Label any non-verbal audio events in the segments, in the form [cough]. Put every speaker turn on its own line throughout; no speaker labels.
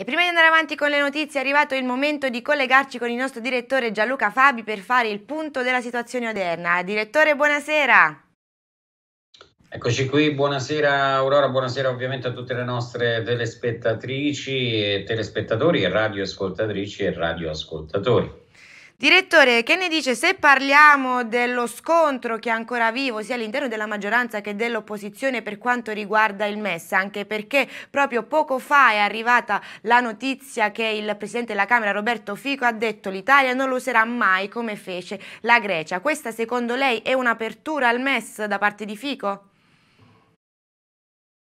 E prima di andare avanti con le notizie è arrivato il momento di collegarci con il nostro direttore Gianluca Fabi per fare il punto della situazione odierna. Direttore, buonasera.
Eccoci qui, buonasera Aurora, buonasera ovviamente a tutte le nostre telespettatrici e telespettatori e radioascoltatrici e radioascoltatori.
Direttore, che ne dice se parliamo dello scontro che è ancora vivo sia all'interno della maggioranza che dell'opposizione per quanto riguarda il MES, anche perché proprio poco fa è arrivata la notizia che il Presidente della Camera Roberto Fico ha detto l'Italia non lo userà mai come fece la Grecia. Questa secondo lei è un'apertura al MES da parte di Fico?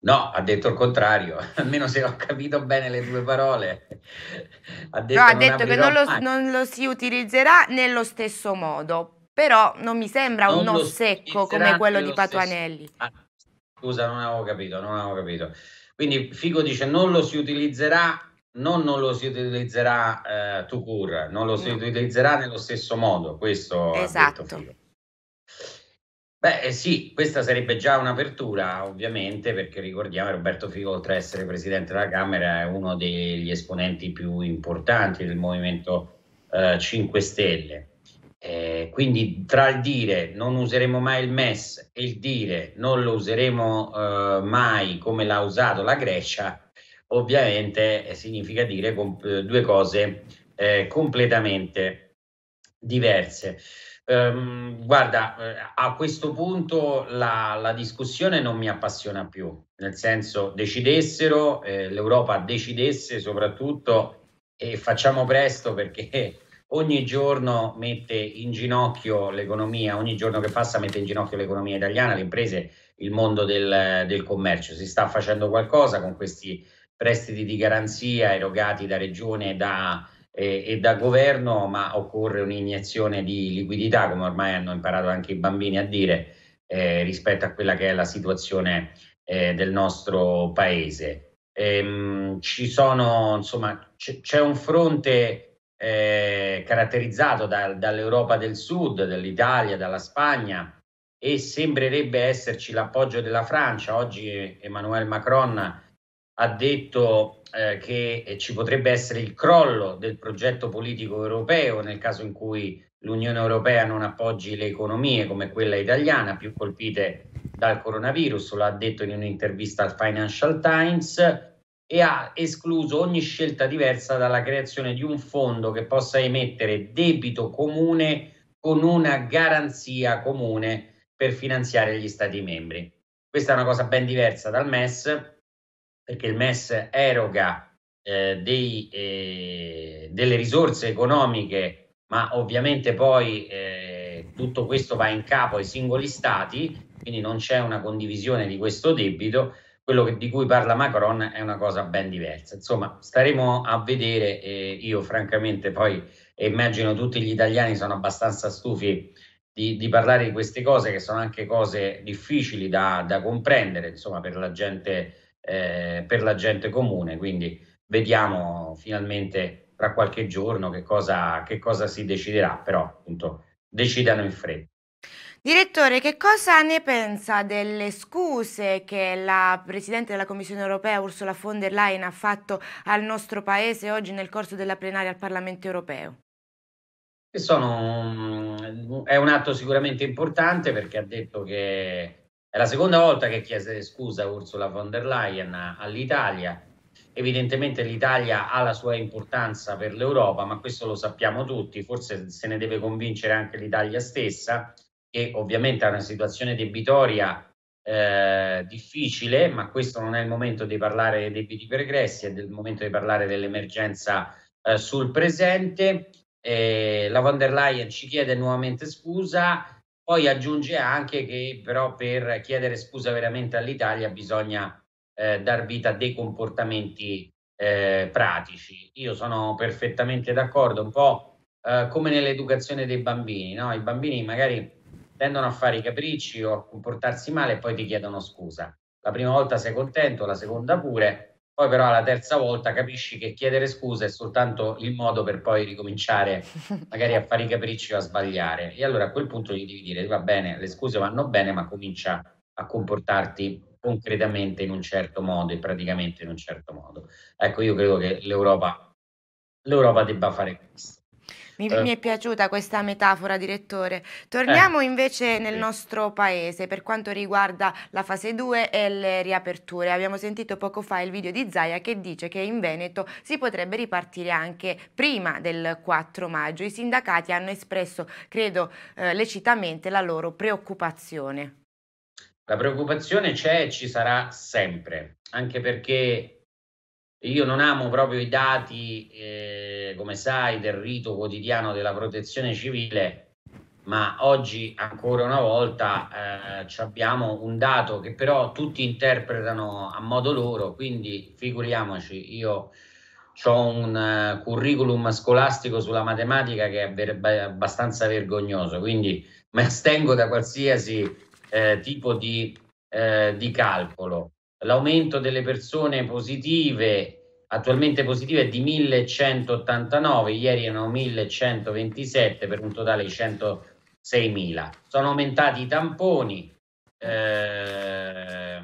No, ha detto il contrario, [laughs] almeno se ho capito bene le tue parole. [laughs] ha detto, no, ha detto che non lo, non
lo, si utilizzerà nello stesso modo, però non mi sembra non un no secco come quello di Patuanelli. Stesso...
Ah, scusa, non avevo capito, non avevo capito. Quindi Figo dice non lo si utilizzerà, non non lo si utilizzerà eh, to cure, non lo si no. utilizzerà nello stesso modo, questo esatto. ha detto esatto. Figo. Beh eh, sì, questa sarebbe già un'apertura ovviamente perché ricordiamo Roberto Figo oltre a essere Presidente della Camera è uno degli esponenti più importanti del Movimento eh, 5 Stelle. Eh, quindi tra il dire non useremo mai il MES e il dire non lo useremo eh, mai come l'ha usato la Grecia, ovviamente eh, significa dire comp- due cose completamente diverse. Ehm, guarda, eh, a questo punto la, la, discussione non mi appassiona più, nel senso decidessero, eh, l'Europa decidesse soprattutto e facciamo presto perché [laughs] ogni giorno mette in ginocchio l'economia, ogni giorno che passa mette in ginocchio l'economia italiana, le imprese, il mondo del, del commercio. Si sta facendo qualcosa con questi prestiti di garanzia erogati da regione e da e, e da governo, ma occorre un'iniezione di liquidità, come ormai hanno imparato anche i bambini a dire, eh, rispetto a quella che è la situazione eh, del nostro paese. Ehm, ci sono, insomma, c- c'è un fronte eh, caratterizzato da, dall'Europa del Sud, dall'Italia, dalla Spagna e sembrerebbe esserci l'appoggio della Francia. Oggi Emmanuel Macron ha detto eh, che ci potrebbe essere il crollo del progetto politico europeo nel caso in cui l'Unione Europea non appoggi le economie come quella italiana più colpite dal coronavirus, lo ha detto in un'intervista al Financial Times e ha escluso ogni scelta diversa dalla creazione di un fondo che possa emettere debito comune con una garanzia comune per finanziare gli Stati membri. Questa è una cosa ben diversa dal MES perché il MES eroga eh, dei, eh, delle risorse economiche, ma ovviamente poi eh, tutto questo va in capo ai singoli stati, quindi non c'è una condivisione di questo debito. Quello che, di cui parla Macron è una cosa ben diversa. Insomma, staremo a vedere. io, francamente, poi immagino tutti gli italiani sono abbastanza stufi di, di, parlare di queste cose che sono anche cose difficili da, da comprendere, insomma, per la gente eh, per la gente comune. Quindi vediamo finalmente tra qualche giorno che cosa, che cosa si deciderà, però appunto decidano in fretta.
Direttore, che cosa ne pensa delle scuse che la Presidente della Commissione europea Ursula von der Leyen ha fatto al nostro Paese oggi nel corso della plenaria al Parlamento europeo?
Sono, è un atto sicuramente importante perché ha detto che è la seconda volta che chiese scusa Ursula von der Leyen all'Italia. Evidentemente l'Italia ha la sua importanza per l'Europa, ma questo lo sappiamo tutti, forse se ne deve convincere anche l'Italia stessa, che ovviamente ha una situazione debitoria eh, difficile, ma questo non è il momento di parlare dei debiti pregressi, è il momento di parlare dell'emergenza eh, sul presente. Eh, la von der Leyen ci chiede nuovamente scusa, poi aggiunge anche che però per chiedere scusa veramente all'Italia bisogna eh, dar vita a dei comportamenti eh, pratici. Io sono perfettamente d'accordo, un po' eh, come nell'educazione dei bambini, no? I bambini magari tendono a fare i capricci o a comportarsi male e poi ti chiedono scusa. La prima volta sei contento, la seconda pure, poi però alla terza volta capisci che chiedere scusa è soltanto il modo per poi ricominciare magari a fare i capricci o a sbagliare. E allora a quel punto gli devi dire va bene, le scuse vanno bene, ma comincia a comportarti concretamente in un certo modo e praticamente in un certo modo. Ecco, io credo che l'Europa, l'Europa debba fare questo.
Mi, eh. mi, è piaciuta questa metafora, direttore. Torniamo eh. invece nel nostro paese per quanto riguarda la fase 2 e le riaperture. Abbiamo sentito poco fa il video di Zaia che dice che in Veneto si potrebbe ripartire anche prima del 4 maggio. I sindacati hanno espresso, credo eh, lecitamente, la loro preoccupazione.
La preoccupazione c'è e ci sarà sempre, anche perché io non amo proprio i dati eh, come sai, del rito quotidiano della protezione civile, ma oggi ancora una volta eh, abbiamo un dato che però tutti interpretano a modo loro, quindi figuriamoci, io ho un uh, curriculum scolastico sulla matematica che è ver- abbastanza vergognoso, quindi mi astengo da qualsiasi eh, tipo di, eh, di calcolo. L'aumento delle persone positive attualmente positive è di 1189, ieri erano 1127 per un totale di 106.000. Sono aumentati i tamponi, eh,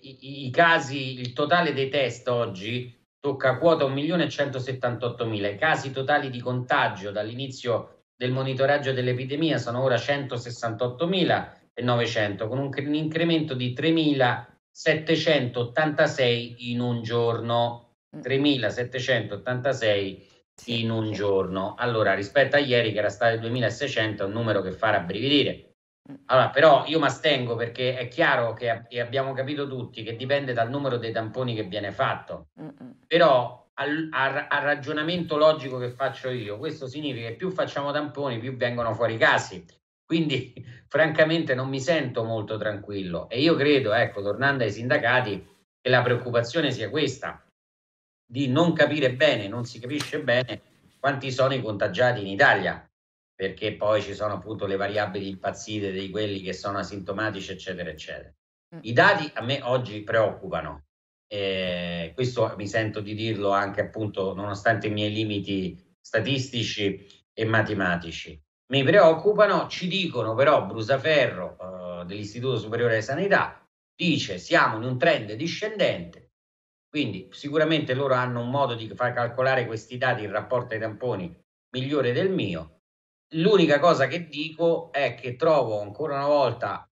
i, i, casi, il totale dei test oggi tocca quota 1.178.000, i casi totali di contagio dall'inizio del monitoraggio dell'epidemia sono ora 168.900 con un, un incremento di 3.000 786 in un giorno, 3786 mm. in un giorno. Allora, rispetto a ieri che era stato 2600, è un numero che fa rabbrividire. Mm. Allora, però io mi astengo perché è chiaro che abbiamo capito tutti che dipende dal numero dei tamponi che viene fatto. Però al, al, al, ragionamento logico che faccio io, questo significa che più facciamo tamponi, più vengono fuori i casi. Quindi [laughs] francamente non mi sento molto tranquillo e io credo, ecco, tornando ai sindacati, che la preoccupazione sia questa, di non capire bene, non si capisce bene quanti sono i contagiati in Italia, perché poi ci sono appunto le variabili impazzite di quelli che sono asintomatici, eccetera, eccetera. Mm. I dati a me oggi preoccupano, eh, questo mi sento di dirlo anche appunto nonostante i miei limiti statistici e matematici mi preoccupano, ci dicono però Brusaferro eh, dell'Istituto Superiore di Sanità, dice siamo in un trend discendente, quindi sicuramente loro hanno un modo di far calcolare questi dati in rapporto ai tamponi migliore del mio. L'unica cosa che dico è che trovo ancora una volta,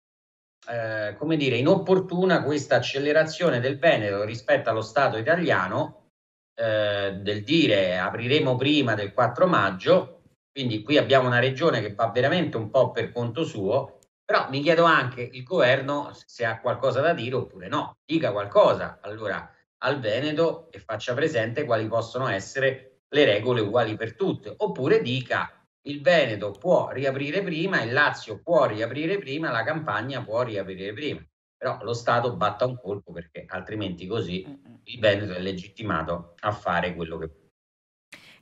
eh, come dire, inopportuna questa accelerazione del Veneto rispetto allo Stato italiano, eh, del dire apriremo prima del 4 maggio, quindi qui abbiamo una regione che fa veramente un po' per conto suo, però mi chiedo anche il governo se ha qualcosa da dire oppure no, dica qualcosa allora al Veneto e faccia presente quali possono essere le regole uguali per tutte, oppure dica il Veneto può riaprire prima, il Lazio può riaprire prima, la Campania può riaprire prima. Però lo Stato batta un colpo perché altrimenti così mm, mm. il Veneto è legittimato a fare quello che può.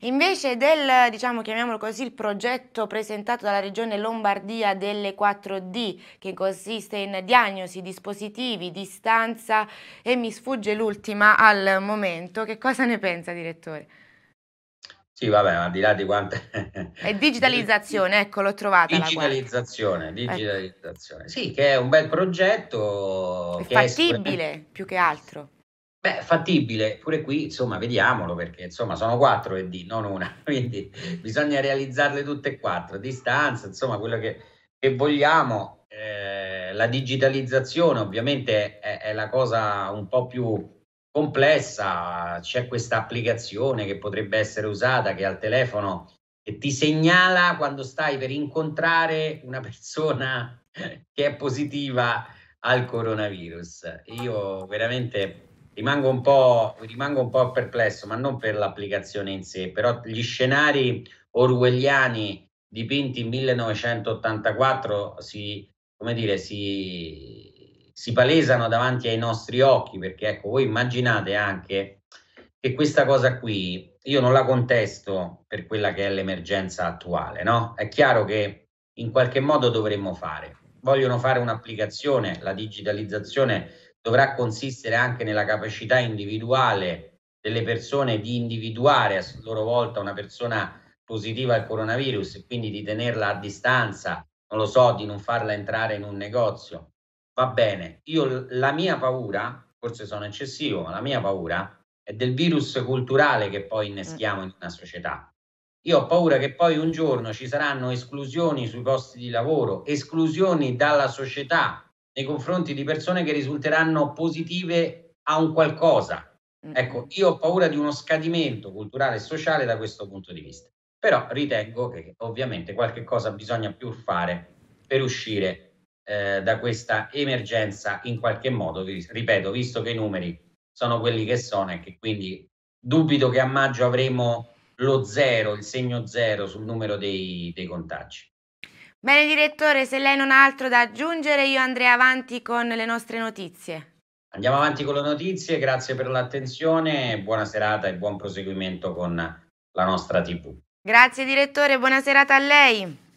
Invece del, diciamo, chiamiamolo così, il progetto presentato dalla Regione Lombardia delle 4D, che consiste in diagnosi, dispositivi, distanza e mi sfugge l'ultima al momento, che cosa ne pensa, direttore?
Sì, vabbè, al di là di quante...
È digitalizzazione, ecco, l'ho trovata.
Digitalizzazione, digitalizzazione. Ecco. Sì, che è un bel progetto. È fattibile, sicuramente...
più che altro. Beh,
fattibile, pure qui, insomma, vediamolo perché, insomma, sono quattro e D, non una, [laughs] quindi bisogna realizzarle tutte e quattro, distanza, insomma, quello che, che vogliamo. Eh, la digitalizzazione ovviamente è, è, la cosa un po' più complessa, c'è questa applicazione che potrebbe essere usata che al telefono che ti segnala quando stai per incontrare una persona [laughs] che è positiva al coronavirus. Io veramente rimango un, po', rimango un po' perplesso, ma non per l'applicazione in sé, però gli scenari orwelliani dipinti in 1984 si, come dire, si, si palesano davanti ai nostri occhi, perché ecco, voi immaginate anche che questa cosa qui io non la contesto per quella che è l'emergenza attuale, no? È chiaro che in qualche modo dovremmo fare. Vogliono fare un'applicazione, la digitalizzazione dovrà consistere anche nella capacità individuale delle persone di individuare a loro volta una persona positiva al coronavirus e quindi di tenerla a distanza, non lo so, di non farla entrare in un negozio. Va bene, io la mia paura, forse sono eccessivo, ma la mia paura è del virus culturale che poi inneschiamo in una società. Io ho paura che poi un giorno ci saranno esclusioni sui posti di lavoro, esclusioni dalla società nei confronti di persone che risulteranno positive a un qualcosa. Mm. Ecco, io ho paura di uno scadimento culturale e sociale da questo punto di vista, però ritengo che ovviamente qualche cosa bisogna più fare per uscire eh, da questa emergenza in qualche modo, ripeto, visto che i numeri sono quelli che sono e che quindi dubito che a maggio avremo lo zero, il segno zero sul numero dei, dei contagi.
Bene direttore, se lei non ha altro da aggiungere io andrei avanti con le nostre notizie.
Andiamo avanti con le notizie, grazie per l'attenzione, buona serata e buon proseguimento con la nostra TV.
Grazie direttore, buona serata a lei.